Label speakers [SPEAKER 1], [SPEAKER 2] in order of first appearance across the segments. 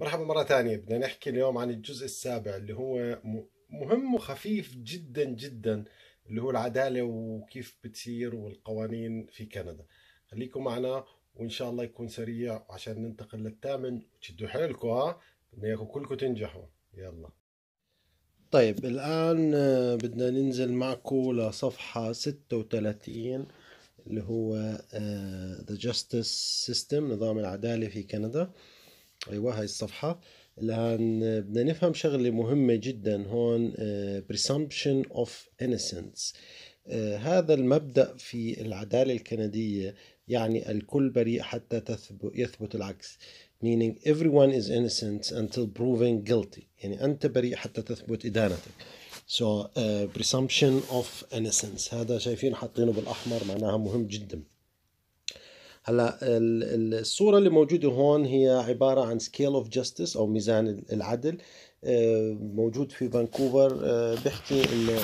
[SPEAKER 1] مرحبا مرة ثانية بدنا نحكي اليوم عن الجزء السابع اللي هو مهم وخفيف جدا جدا اللي هو العدالة وكيف بتصير والقوانين في كندا خليكم معنا وإن شاء الله يكون سريع عشان ننتقل للثامن وتشدوا حيلكم ها بدنا إياكم كلكم تنجحوا يلا طيب الآن آه، بدنا ننزل معكم لصفحة 36 اللي هو ذا جاستس سيستم نظام العدالة في كندا ايوه هاي الصفحه الان بدنا نفهم شغله مهمه جدا هون آه، presumption اوف innocence آه، هذا المبدا في العداله الكنديه يعني الكل بريء حتى تثبت يثبت العكس meaning everyone is innocent until proven guilty يعني أنت بريء حتى تثبت إدانتك so uh, presumption of innocence هذا شايفين حاطينه بالأحمر معناها مهم جداً هلا الصورة اللي موجودة هون هي عبارة عن سكيل اوف جاستس او ميزان العدل آه، موجود في فانكوفر آه، بيحكي انه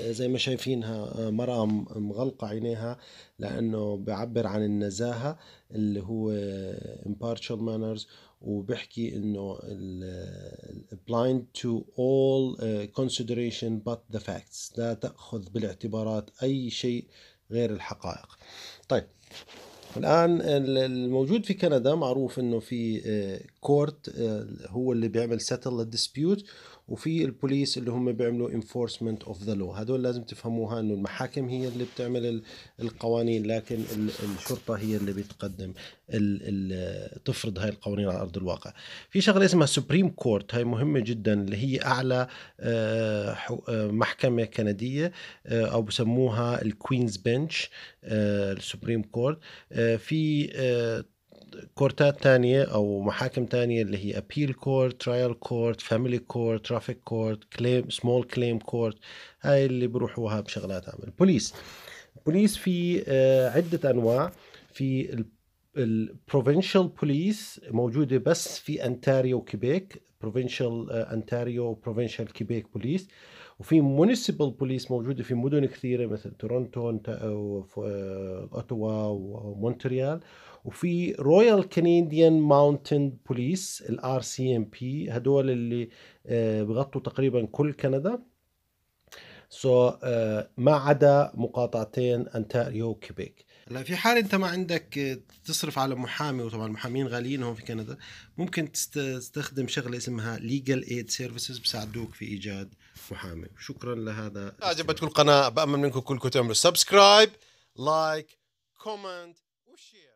[SPEAKER 1] آه، زي ما شايفينها مرأة مغلقة عينيها لانه بيعبر عن النزاهة اللي هو impartial manners وبحكي انه blind to all consideration but the facts لا تأخذ بالاعتبارات اي شيء غير الحقائق طيب الان الموجود في كندا معروف انه في آه، كورت آه، هو اللي بيعمل سيتل للديسبيوت وفي البوليس اللي هم بيعملوا انفورسمنت اوف ذا لو هدول لازم تفهموها انه المحاكم هي اللي بتعمل القوانين لكن الشرطه هي اللي بتقدم تفرض هاي القوانين على ارض الواقع في شغله اسمها سوبريم كورت هاي مهمه جدا اللي هي اعلى آه، آه، محكمه كنديه آه، او بسموها الكوينز بنش السوبريم كورت في كورتات تانية أو محاكم تانية اللي هي أبيل كورت ترايل كورت فاميلي كورت ترافيك كورت كليم سمول كليم كورت هاي اللي بروحوها بشغلات عمل البوليس البوليس في آه، عدة أنواع في البروفينشال بوليس موجوده بس في انتاريو وكيبيك بروفينشال انتاريو بروفينشال كيبيك بوليس وفي مونيسيبال بوليس موجوده في مدن كثيره مثل تورونتو اوتوا ومونتريال وفي رويال كنديان ماونتن بوليس الار سي ام بي هدول اللي آه، بغطوا تقريبا كل كندا سو so, uh, ما عدا مقاطعتين انتاريو وكيبيك هلا في حال انت ما عندك تصرف على محامي وطبعا المحامين غاليين هون في كندا ممكن تستخدم شغله اسمها ليجل ايد سيرفيسز بساعدوك في ايجاد محامي شكرا لهذا عجبتكم القناه بامل منكم كلكم تعملوا سبسكرايب لايك كومنت وشير